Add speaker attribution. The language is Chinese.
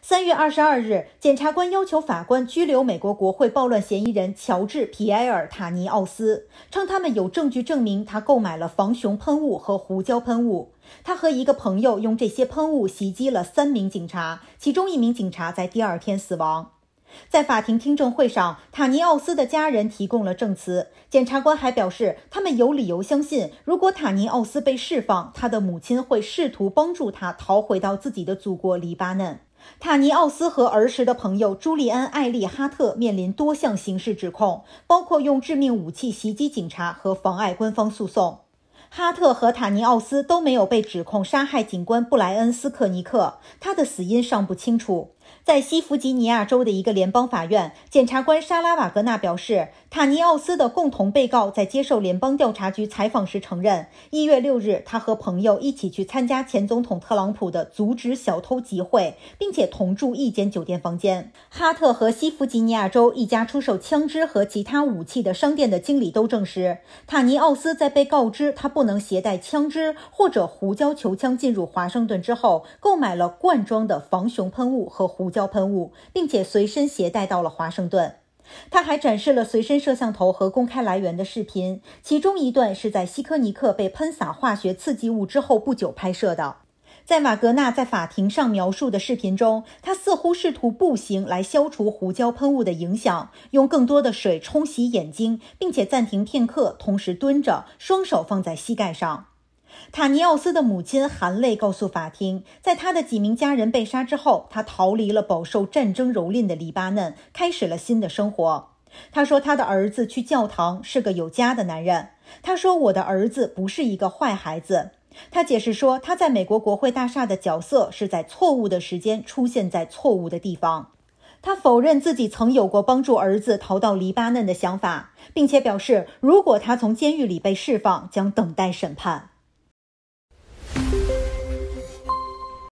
Speaker 1: 三月二十二日，检察官要求法官拘留美国国会暴乱嫌疑人乔治·皮埃尔·塔尼奥斯，称他们有证据证明他购买了防熊喷雾和胡椒喷雾。他和一个朋友用这些喷雾袭击了三名警察，其中一名警察在第二天死亡。在法庭听证会上，塔尼奥斯的家人提供了证词。检察官还表示，他们有理由相信，如果塔尼奥斯被释放，他的母亲会试图帮助他逃回到自己的祖国黎巴嫩。塔尼奥斯和儿时的朋友朱利安·艾利哈特面临多项刑事指控，包括用致命武器袭击警察和妨碍官方诉讼。哈特和塔尼奥斯都没有被指控杀害警官布莱恩·斯克尼克，他的死因尚不清楚。在西弗吉尼亚州的一个联邦法院，检察官莎拉·瓦格纳表示，塔尼奥斯的共同被告在接受联邦调查局采访时承认，一月六日他和朋友一起去参加前总统特朗普的阻止小偷集会，并且同住一间酒店房间。哈特和西弗吉尼亚州一家出售枪支和其他武器的商店的经理都证实，塔尼奥斯在被告知他不能携带枪支或者胡椒球枪进入华盛顿之后，购买了罐装的防熊喷雾和。胡椒喷雾，并且随身携带到了华盛顿。他还展示了随身摄像头和公开来源的视频，其中一段是在西科尼克被喷洒化学刺激物之后不久拍摄的。在瓦格纳在法庭上描述的视频中，他似乎试图步行来消除胡椒喷雾的影响，用更多的水冲洗眼睛，并且暂停片刻，同时蹲着，双手放在膝盖上。塔尼奥斯的母亲含泪告诉法庭，在他的几名家人被杀之后，他逃离了饱受战争蹂躏的黎巴嫩，开始了新的生活。他说：“他的儿子去教堂是个有家的男人。”他说：“我的儿子不是一个坏孩子。”他解释说，他在美国国会大厦的角色是在错误的时间出现在错误的地方。他否认自己曾有过帮助儿子逃到黎巴嫩的想法，并且表示，如果他从监狱里被释放，将等待审判。